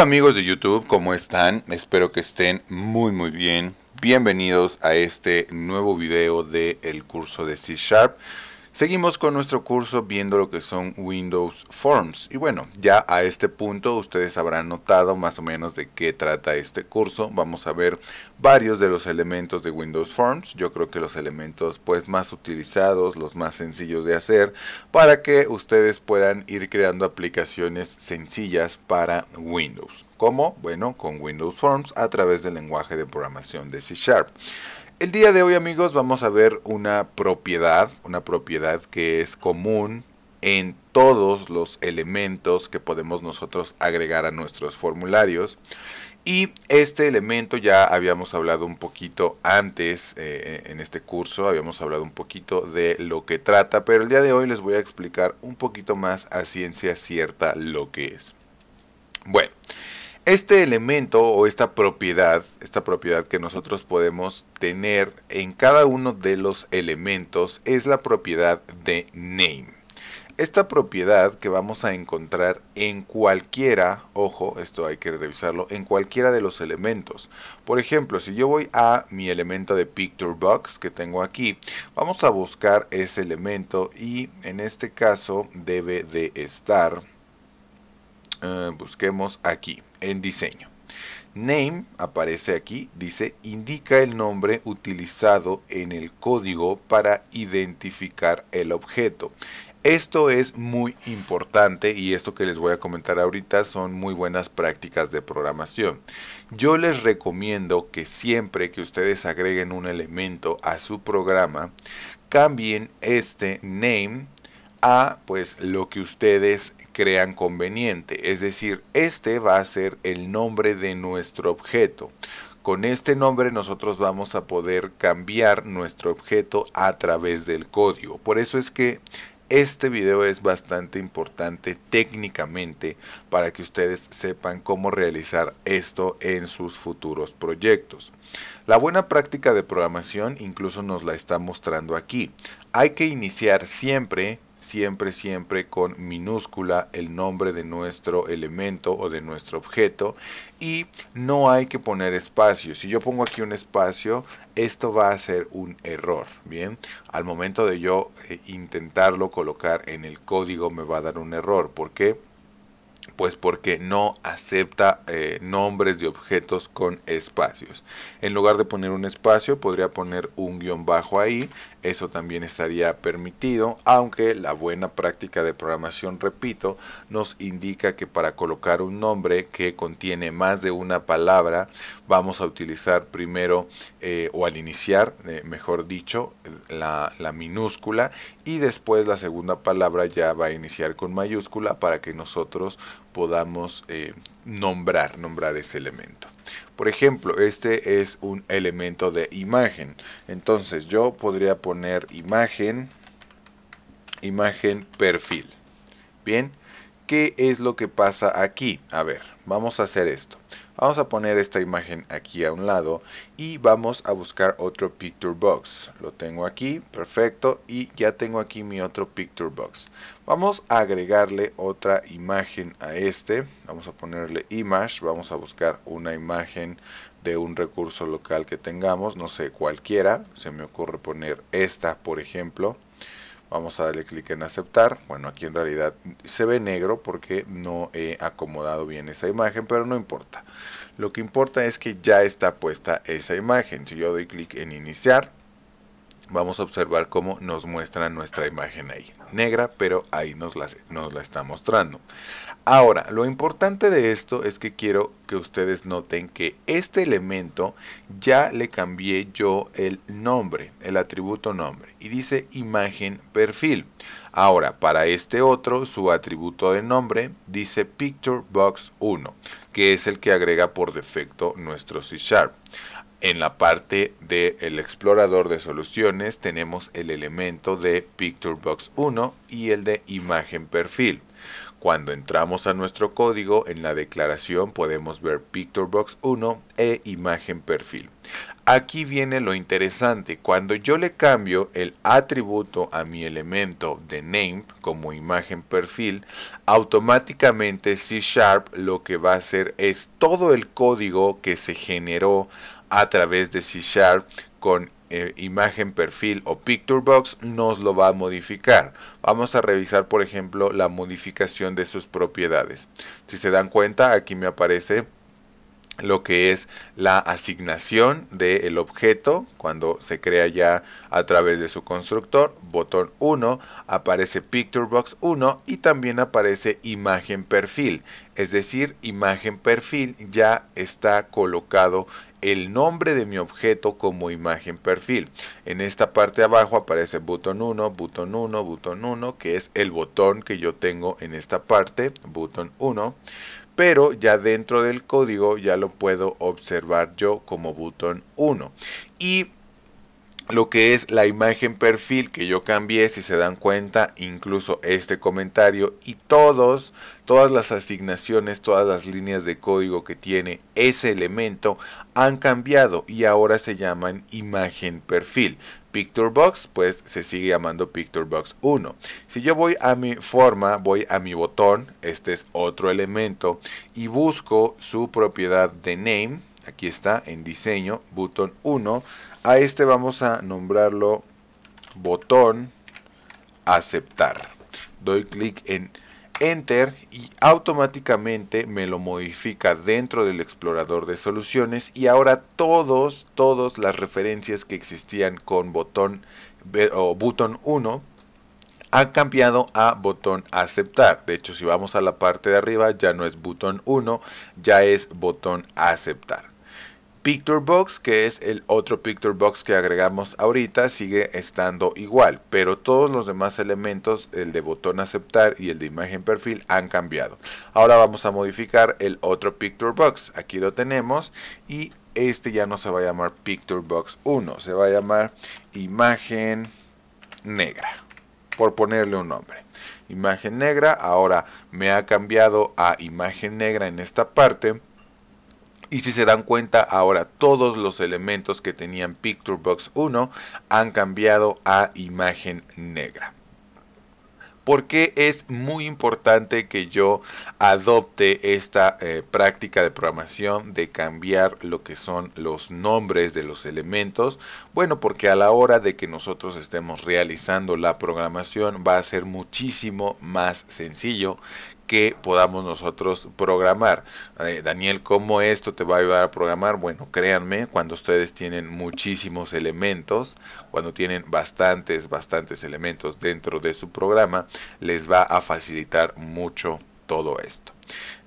amigos de YouTube, ¿cómo están? Espero que estén muy muy bien. Bienvenidos a este nuevo video del el curso de C Sharp. Seguimos con nuestro curso viendo lo que son Windows Forms. Y bueno, ya a este punto ustedes habrán notado más o menos de qué trata este curso. Vamos a ver varios de los elementos de Windows Forms. Yo creo que los elementos pues más utilizados, los más sencillos de hacer, para que ustedes puedan ir creando aplicaciones sencillas para Windows. ¿Cómo? Bueno, con Windows Forms a través del lenguaje de programación de C Sharp. El día de hoy amigos vamos a ver una propiedad, una propiedad que es común en todos los elementos que podemos nosotros agregar a nuestros formularios. Y este elemento ya habíamos hablado un poquito antes eh, eh, en este curso, habíamos hablado un poquito de lo que trata, pero el día de hoy les voy a explicar un poquito más a ciencia cierta lo que es. Bueno, este elemento o esta propiedad, esta propiedad que nosotros podemos tener en cada uno de los elementos es la propiedad de name. Esta propiedad que vamos a encontrar en cualquiera, ojo, esto hay que revisarlo, en cualquiera de los elementos. Por ejemplo, si yo voy a mi elemento de picture box que tengo aquí, vamos a buscar ese elemento y en este caso debe de estar, eh, busquemos aquí en diseño. Name aparece aquí, dice, indica el nombre utilizado en el código para identificar el objeto. Esto es muy importante y esto que les voy a comentar ahorita son muy buenas prácticas de programación. Yo les recomiendo que siempre que ustedes agreguen un elemento a su programa, cambien este name a pues lo que ustedes crean conveniente. Es decir, este va a ser el nombre de nuestro objeto. Con este nombre nosotros vamos a poder cambiar nuestro objeto a través del código. Por eso es que este video es bastante importante técnicamente para que ustedes sepan cómo realizar esto en sus futuros proyectos. La buena práctica de programación incluso nos la está mostrando aquí. Hay que iniciar siempre siempre, siempre con minúscula el nombre de nuestro elemento o de nuestro objeto y no hay que poner espacio. Si yo pongo aquí un espacio, esto va a ser un error, ¿bien? Al momento de yo eh, intentarlo colocar en el código me va a dar un error. ¿Por qué? Pues porque no acepta eh, nombres de objetos con espacios. En lugar de poner un espacio, podría poner un guión bajo ahí eso también estaría permitido, aunque la buena práctica de programación, repito, nos indica que para colocar un nombre que contiene más de una palabra, vamos a utilizar primero eh, o al iniciar, eh, mejor dicho, la, minúscula y después la segunda palabra ya va a iniciar con mayúscula para que nosotros podamos eh, nombrar, nombrar ese elemento. Por ejemplo, este es un elemento de imagen. Entonces yo podría poner imagen, imagen perfil. Bien, ¿qué es lo que pasa aquí? A ver, vamos a hacer esto. Vamos a poner esta imagen aquí a un lado y vamos a buscar otro picture box. Lo tengo aquí, perfecto, y ya tengo aquí mi otro picture box. Vamos a agregarle otra imagen a este. Vamos a ponerle image, vamos a buscar una imagen de un recurso local que tengamos, no sé, cualquiera. Se me ocurre poner esta, por ejemplo. Vamos a darle clic en aceptar. Bueno, aquí en realidad se ve negro porque no he acomodado bien esa imagen, pero no importa. Lo que importa es que ya está puesta esa imagen. Si yo doy clic en iniciar, vamos a observar cómo nos muestra nuestra imagen ahí. Negra, pero ahí nos la, nos la está mostrando. Ahora, lo importante de esto es que quiero que ustedes noten que este elemento ya le cambié yo el nombre, el atributo nombre, y dice imagen perfil. Ahora, para este otro, su atributo de nombre dice Picture 1, que es el que agrega por defecto nuestro C Sharp. En la parte del explorador de soluciones tenemos el elemento de picturebox 1 y el de imagen perfil. Cuando entramos a nuestro código, en la declaración podemos ver Picturebox 1 e imagen perfil. Aquí viene lo interesante. Cuando yo le cambio el atributo a mi elemento de name como imagen perfil, automáticamente C Sharp lo que va a hacer es todo el código que se generó a través de C Sharp con eh, imagen perfil o picture box nos lo va a modificar vamos a revisar por ejemplo la modificación de sus propiedades si se dan cuenta aquí me aparece lo que es la asignación del objeto cuando se crea ya a través de su constructor, botón 1, aparece Picture Box 1 y también aparece imagen perfil, es decir, imagen perfil ya está colocado el nombre de mi objeto como imagen perfil. En esta parte de abajo aparece botón 1, botón 1, botón 1, que es el botón que yo tengo en esta parte, botón 1 pero ya dentro del código ya lo puedo observar yo como botón 1. Y lo que es la imagen perfil que yo cambié, si se dan cuenta, incluso este comentario y todos, todas las asignaciones, todas las líneas de código que tiene ese elemento han cambiado y ahora se llaman imagen perfil. Picture Box, pues se sigue llamando Picture Box 1. Si yo voy a mi forma, voy a mi botón, este es otro elemento, y busco su propiedad de name, aquí está en diseño, botón 1, a este vamos a nombrarlo botón aceptar. Doy clic en Enter y automáticamente me lo modifica dentro del explorador de soluciones y ahora todos, todas las referencias que existían con botón o botón 1 han cambiado a botón aceptar. De hecho, si vamos a la parte de arriba ya no es botón 1, ya es botón aceptar. Picture Box, que es el otro Picture Box que agregamos ahorita, sigue estando igual, pero todos los demás elementos, el de botón aceptar y el de imagen perfil, han cambiado. Ahora vamos a modificar el otro Picture Box. Aquí lo tenemos y este ya no se va a llamar Picture Box 1, se va a llamar imagen negra, por ponerle un nombre imagen negra, ahora me ha cambiado a imagen negra en esta parte y si se dan cuenta, ahora todos los elementos que tenían Picture Box 1 han cambiado a imagen negra. ¿Por qué es muy importante que yo adopte esta eh, práctica de programación de cambiar lo que son los nombres de los elementos? Bueno, porque a la hora de que nosotros estemos realizando la programación va a ser muchísimo más sencillo que podamos nosotros programar. Eh, Daniel, ¿cómo esto te va a ayudar a programar? Bueno, créanme, cuando ustedes tienen muchísimos elementos, cuando tienen bastantes, bastantes elementos dentro de su programa, les va a facilitar mucho todo esto.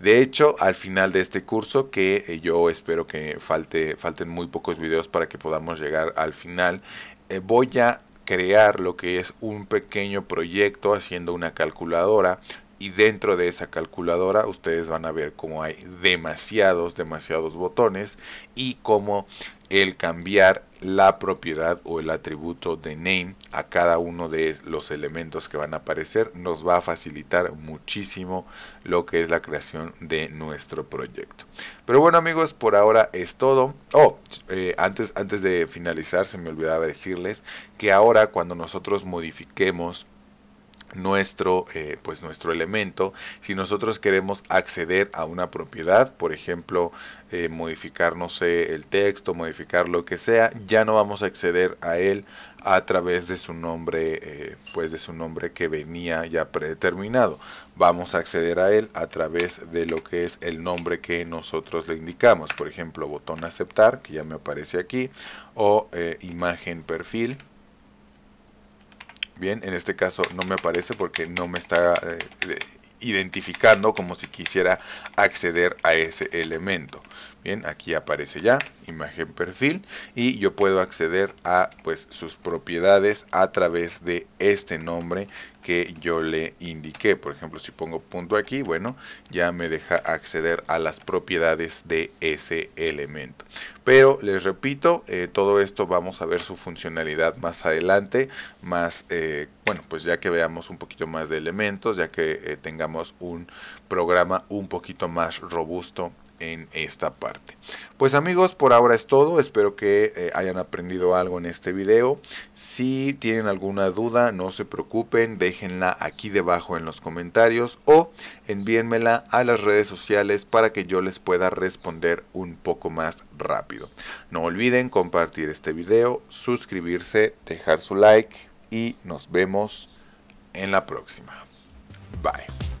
De hecho, al final de este curso, que eh, yo espero que falte, falten muy pocos videos para que podamos llegar al final, eh, voy a crear lo que es un pequeño proyecto haciendo una calculadora y dentro de esa calculadora ustedes van a ver cómo hay demasiados, demasiados botones y cómo el cambiar la propiedad o el atributo de name a cada uno de los elementos que van a aparecer nos va a facilitar muchísimo lo que es la creación de nuestro proyecto pero bueno amigos por ahora es todo oh eh, antes antes de finalizar se me olvidaba decirles que ahora cuando nosotros modifiquemos nuestro, eh, pues nuestro elemento. Si nosotros queremos acceder a una propiedad, por ejemplo, eh, modificar, el texto, modificar lo que sea, ya no vamos a acceder a él a través de su nombre, eh, pues de su nombre que venía ya predeterminado. Vamos a acceder a él a través de lo que es el nombre que nosotros le indicamos. Por ejemplo, botón aceptar, que ya me aparece aquí, o imagen perfil Bien, en este caso no me aparece porque no me está eh, identificando como si quisiera acceder a ese elemento. Bien, aquí aparece ya, imagen perfil, y yo puedo acceder a pues, sus propiedades a través de este nombre que yo le indiqué. Por ejemplo, si pongo punto aquí, bueno, ya me deja acceder a las propiedades de ese elemento. Pero les repito, eh, todo esto vamos a ver su funcionalidad más adelante, más, eh, bueno, pues ya que veamos un poquito más de elementos, ya que eh, tengamos un programa un poquito más robusto en esta parte. Pues amigos, por ahora es todo. Espero que eh, hayan aprendido algo en este video. Si tienen alguna duda, no se preocupen, déjenla aquí debajo en los comentarios o envíenmela a las redes sociales para que yo les pueda responder un poco más rápido. No olviden compartir este video, suscribirse, dejar su like y nos vemos en la próxima. Bye.